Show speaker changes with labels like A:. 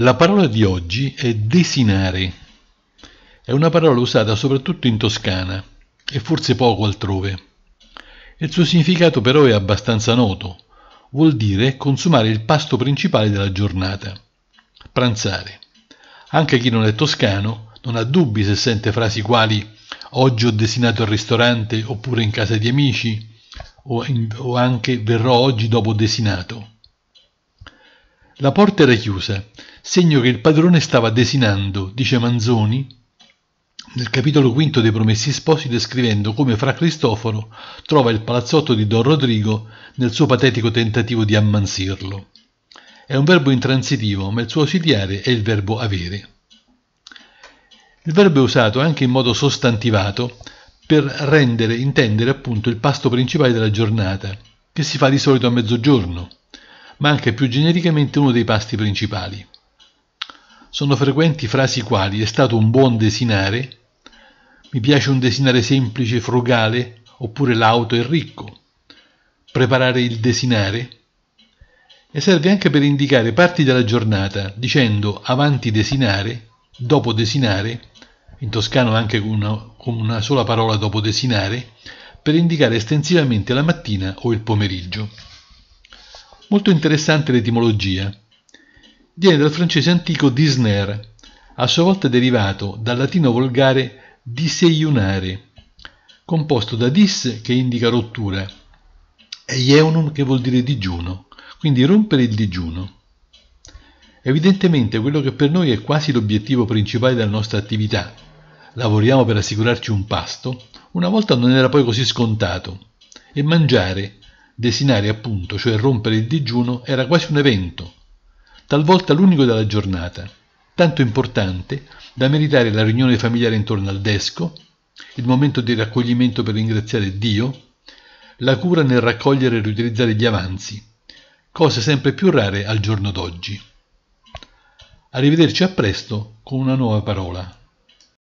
A: La parola di oggi è desinare. È una parola usata soprattutto in Toscana e forse poco altrove. Il suo significato però è abbastanza noto. Vuol dire consumare il pasto principale della giornata, pranzare. Anche chi non è toscano non ha dubbi se sente frasi quali oggi ho desinato al ristorante oppure in casa di amici o, in, o anche verrò oggi dopo desinato. La porta era chiusa segno che il padrone stava desinando, dice Manzoni, nel capitolo quinto dei Promessi Sposi descrivendo come Fra Cristoforo trova il palazzotto di Don Rodrigo nel suo patetico tentativo di ammansirlo. È un verbo intransitivo, ma il suo ausiliare è il verbo avere. Il verbo è usato anche in modo sostantivato per rendere intendere appunto il pasto principale della giornata, che si fa di solito a mezzogiorno, ma anche più genericamente uno dei pasti principali sono frequenti frasi quali è stato un buon desinare, mi piace un desinare semplice, frugale, oppure l'auto è ricco, preparare il desinare, e serve anche per indicare parti della giornata dicendo avanti desinare, dopo desinare, in toscano anche con una, con una sola parola dopo desinare, per indicare estensivamente la mattina o il pomeriggio. Molto interessante l'etimologia viene dal francese antico disner, a sua volta derivato dal latino volgare diseiunare, composto da dis che indica rottura e ieunum che vuol dire digiuno, quindi rompere il digiuno. Evidentemente quello che per noi è quasi l'obiettivo principale della nostra attività, lavoriamo per assicurarci un pasto, una volta non era poi così scontato e mangiare, desinare appunto, cioè rompere il digiuno, era quasi un evento, talvolta l'unico della giornata, tanto importante da meritare la riunione familiare intorno al desco, il momento di raccoglimento per ringraziare Dio, la cura nel raccogliere e riutilizzare gli avanzi, cose sempre più rare al giorno d'oggi. Arrivederci a presto con una nuova parola.